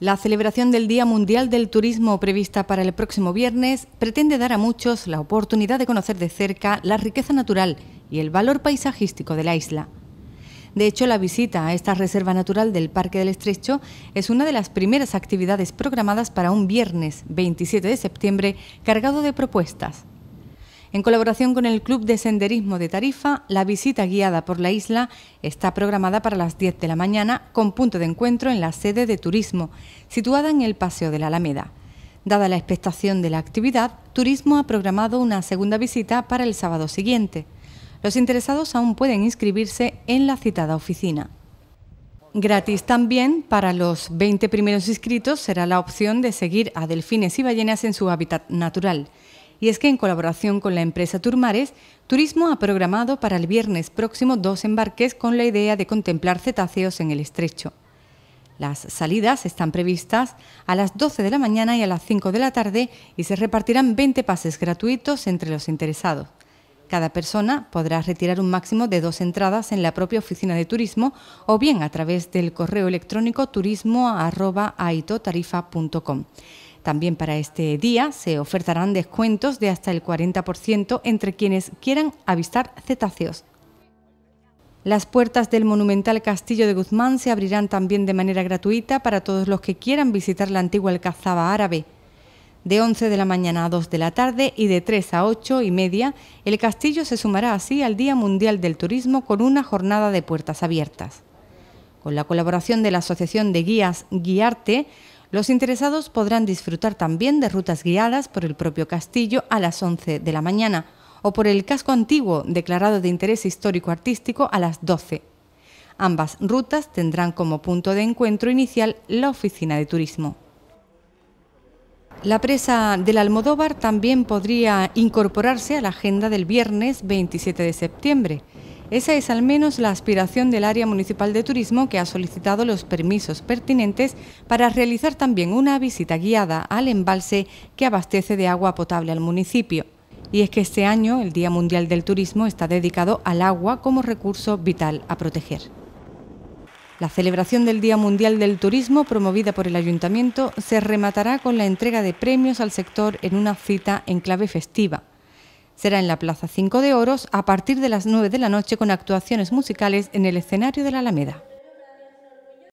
La celebración del Día Mundial del Turismo prevista para el próximo viernes pretende dar a muchos la oportunidad de conocer de cerca la riqueza natural y el valor paisajístico de la isla. De hecho, la visita a esta reserva natural del Parque del Estrecho es una de las primeras actividades programadas para un viernes 27 de septiembre cargado de propuestas, en colaboración con el Club de Senderismo de Tarifa, la visita guiada por la isla está programada para las 10 de la mañana con punto de encuentro en la sede de turismo, situada en el Paseo de la Alameda. Dada la expectación de la actividad, Turismo ha programado una segunda visita para el sábado siguiente. Los interesados aún pueden inscribirse en la citada oficina. Gratis también para los 20 primeros inscritos será la opción de seguir a delfines y ballenas en su hábitat natural. Y es que en colaboración con la empresa Turmares, Turismo ha programado para el viernes próximo dos embarques con la idea de contemplar cetáceos en el estrecho. Las salidas están previstas a las 12 de la mañana y a las 5 de la tarde y se repartirán 20 pases gratuitos entre los interesados. Cada persona podrá retirar un máximo de dos entradas en la propia oficina de turismo o bien a través del correo electrónico turismo.aitotarifa.com. También para este día se ofertarán descuentos de hasta el 40% entre quienes quieran avistar cetáceos. Las puertas del monumental Castillo de Guzmán se abrirán también de manera gratuita para todos los que quieran visitar la antigua alcazaba árabe. De 11 de la mañana a 2 de la tarde y de 3 a 8 y media, el castillo se sumará así al Día Mundial del Turismo con una jornada de puertas abiertas. Con la colaboración de la Asociación de Guías Guiarte, los interesados podrán disfrutar también de rutas guiadas por el propio castillo a las 11 de la mañana o por el casco antiguo declarado de interés histórico-artístico a las 12. Ambas rutas tendrán como punto de encuentro inicial la oficina de turismo. La presa del Almodóvar también podría incorporarse a la agenda del viernes 27 de septiembre. Esa es al menos la aspiración del área municipal de turismo que ha solicitado los permisos pertinentes para realizar también una visita guiada al embalse que abastece de agua potable al municipio. Y es que este año el Día Mundial del Turismo está dedicado al agua como recurso vital a proteger. La celebración del Día Mundial del Turismo, promovida por el Ayuntamiento, se rematará con la entrega de premios al sector en una cita en clave festiva. Será en la Plaza Cinco de Oros a partir de las 9 de la noche con actuaciones musicales en el escenario de la Alameda.